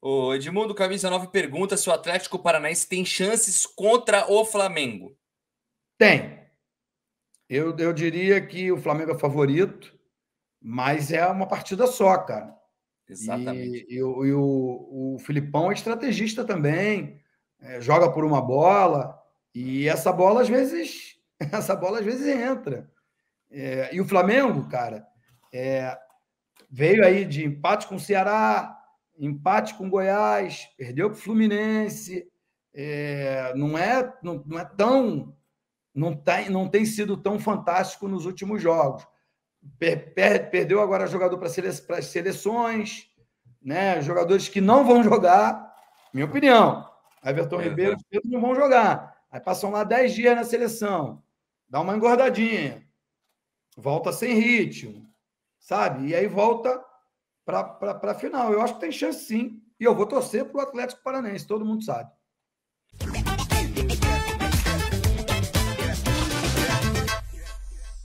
O Edmundo Camisa 9 pergunta se o Atlético Paranaense tem chances contra o Flamengo. Tem. Eu, eu diria que o Flamengo é favorito, mas é uma partida só, cara. Exatamente. E, e, e o, o Filipão é estrategista também, é, joga por uma bola, e essa bola às vezes, essa bola às vezes entra. É, e o Flamengo, cara, é, veio aí de empate com o Ceará, empate com Goiás, perdeu para o Fluminense. É, não, é, não, não é tão. Não tem, não tem sido tão fantástico nos últimos jogos. Per, per, perdeu agora jogador para sele, as seleções, né? jogadores que não vão jogar, minha opinião. Everton é, Ribeiro é. não vão jogar. Aí passam lá 10 dias na seleção, dá uma engordadinha, volta sem ritmo, sabe? E aí volta para a final. Eu acho que tem chance sim. E eu vou torcer para o Atlético Paranaense, todo mundo sabe.